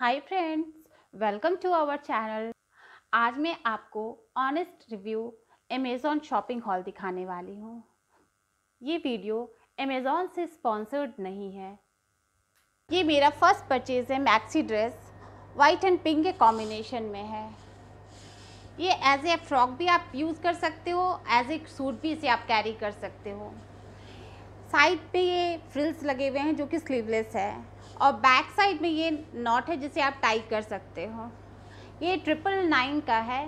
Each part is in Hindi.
hi friends welcome to our channel आज मैं आपको honest review Amazon shopping haul दिखाने वाली हूँ ये वीडियो अमेज़ॉन से स्पॉन्सर्ड नहीं है ये मेरा फर्स्ट परचेज़ है maxi dress white and pink के कॉम्बिनेशन में है ये एज ए फ्रॉक भी आप यूज़ कर सकते हो एज ए सूट भी इसे आप कैरी कर सकते हो साइड पे ये फ्रिल्स लगे हुए हैं जो कि स्लीवलेस है और बैक साइड में ये नॉट है जिसे आप टाई कर सकते हो ये ट्रिपल नाइन का है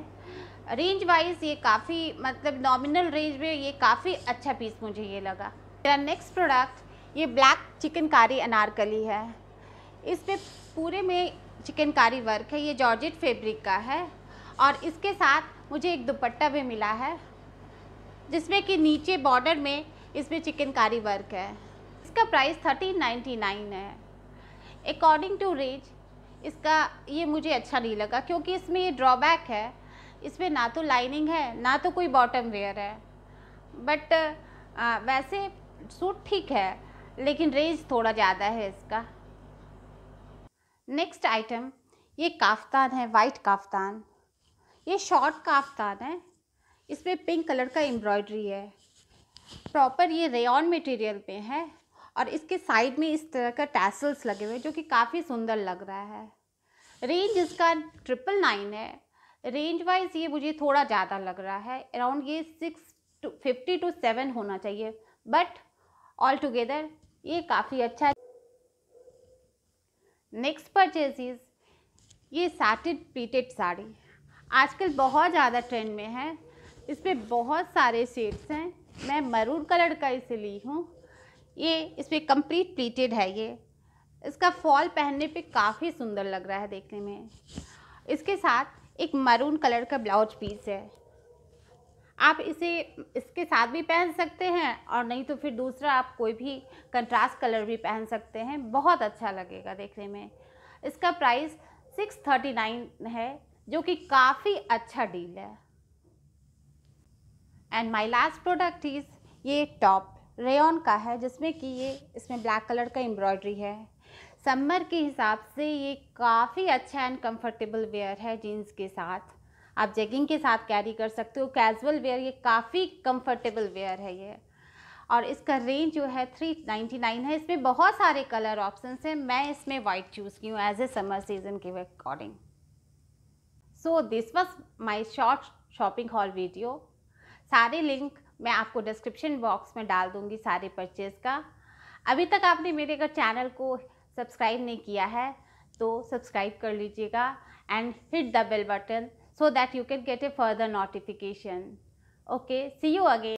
रेंज वाइज ये काफ़ी मतलब नॉमिनल रेंज में ये काफ़ी अच्छा पीस मुझे ये लगा मेरा नेक्स्ट प्रोडक्ट ये ब्लैक चिकनकारी अनारकली है इसमें पूरे में चिकनकारी वर्क है ये जॉर्जेट फैब्रिक का है और इसके साथ मुझे एक दुपट्टा भी मिला है जिसमें कि नीचे बॉर्डर में इसमें चिकनकारी वर्क है इसका प्राइस थर्टीन नाइन्टी नाइन है अकॉर्डिंग टू रेंज इसका ये मुझे अच्छा नहीं लगा क्योंकि इसमें ये ड्रॉबैक है इसमें ना तो लाइनिंग है ना तो कोई बॉटम वेयर है बट वैसे सूट ठीक है लेकिन रेंज थोड़ा ज़्यादा है इसका नेक्स्ट आइटम ये काफ्तान है वाइट काफ्तान ये शॉर्ट काफ्तान है इसमें पिंक कलर का एम्ब्रॉयडरी है प्रॉपर ये रेन मटेरियल पे है और इसके साइड में इस तरह का टैसल्स लगे हुए जो कि काफ़ी सुंदर लग रहा है रेंज इसका ट्रिपल नाइन है रेंज वाइज ये मुझे थोड़ा ज़्यादा लग रहा है अराउंड ये six two fifty to seven होना चाहिए बट ऑल टुगेदर ये काफ़ी अच्छा है नेक्स्ट परचेज ये साटिन प्रीटेड साड़ी आजकल बहुत ज़्यादा ट्रेंड में है इसमें बहुत सारे शेड्स हैं मैं मरून कलर का इसे ली हूँ ये इस पर कम्प्लीट प्लीटेड है ये इसका फॉल पहनने पे काफ़ी सुंदर लग रहा है देखने में इसके साथ एक मरून कलर का ब्लाउज पीस है आप इसे इसके साथ भी पहन सकते हैं और नहीं तो फिर दूसरा आप कोई भी कंट्रास्ट कलर भी पहन सकते हैं बहुत अच्छा लगेगा देखने में इसका प्राइस सिक्स थर्टी नाइन है जो कि काफ़ी अच्छा डील है and my last product is ये टॉप रेयन का है जिसमें कि ये इसमें ब्लैक कलर का एम्ब्रॉयडरी है समर के हिसाब से ये काफ़ी अच्छा एंड कंफर्टेबल वेयर है जीन्स के साथ आप जेगिंग के साथ कैरी कर सकते हो कैजुअल वेयर ये काफ़ी कंफर्टेबल वेयर है ये और इसका रेंज जो है थ्री नाइन्टी नाइन है इसमें बहुत सारे कलर ऑप्शन हैं मैं इसमें वाइट चूज़ की हूँ एज ए समर सीजन के according so this was my short shopping haul video सारे लिंक मैं आपको डिस्क्रिप्शन बॉक्स में डाल दूंगी सारे परचेज़ का अभी तक आपने मेरे अगर चैनल को सब्सक्राइब नहीं किया है तो सब्सक्राइब कर लीजिएगा and hit the bell button so that you can get a further notification okay see you again